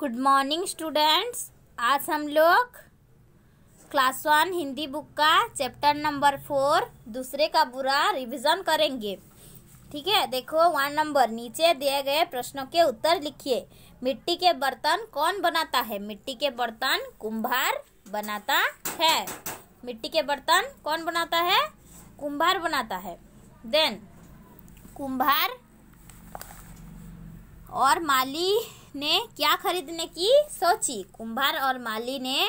good morning students आज हम लोग क्लास वन हिंदी बुक का चैप्टर नंबर फोर दूसरे का बुरा रिवीजन करेंगे ठीक है देखो वन नंबर नीचे दिए गए प्रश्नों के उत्तर लिखिए मिट्टी के बर्तन कौन बनाता है मिट्टी के बर्तन कुंभार बनाता है मिट्टी के बर्तन कौन बनाता है कुंभार बनाता है देन कुंभार और माली ने क्या खरीदने की सोची कुंभार और माली ने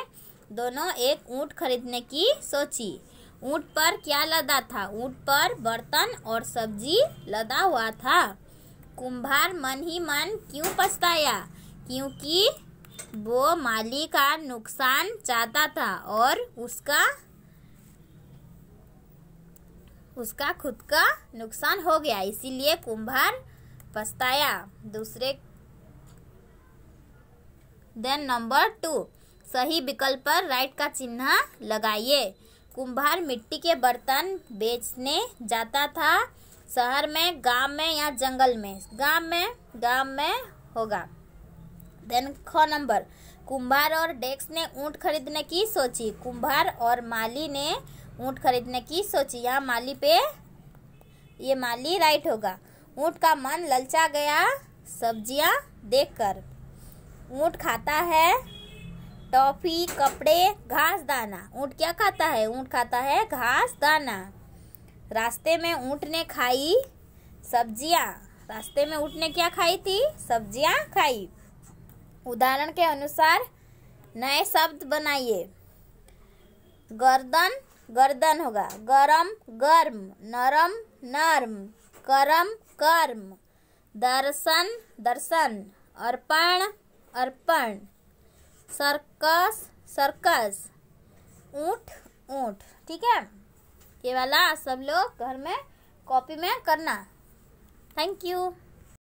दोनों एक ऊँट खरीदने की सोची ऊँट पर क्या लदा था ऊँट पर बर्तन और सब्जी लदा हुआ था कुंभार मन ही मन क्यों पछताया क्योंकि वो माली का नुकसान चाहता था और उसका उसका खुद का नुकसान हो गया इसीलिए कुंभार पछताया दूसरे देन नंबर टू सही विकल्प पर राइट का चिन्ह लगाइए कुंभार मिट्टी के बर्तन बेचने जाता था शहर में गांव में या जंगल में गांव में गांव में होगा देन ख नंबर कुंभार और डेक्स ने ऊँट खरीदने की सोची कुम्भार और माली ने ऊँट खरीदने की सोची यहाँ माली पे ये माली राइट होगा ऊँट का मन ललचा गया सब्जियाँ देखकर ऊँट खाता है टॉफी कपड़े घास दाना ऊँट क्या खाता है ऊँट खाता है घास दाना रास्ते में ऊँट ने खाई सब्जियाँ रास्ते में ऊँट ने क्या खाई थी सब्जियाँ खाई उदाहरण के अनुसार नए शब्द बनाइए गर्दन गर्दन होगा गरम गर्म नरम नर्म करम कर्म दर्शन दर्शन अर्पण अर्पण सर्कस सर्कस ऊँट ऊँट ठीक है ये वाला सब लोग घर में कॉपी में करना थैंक यू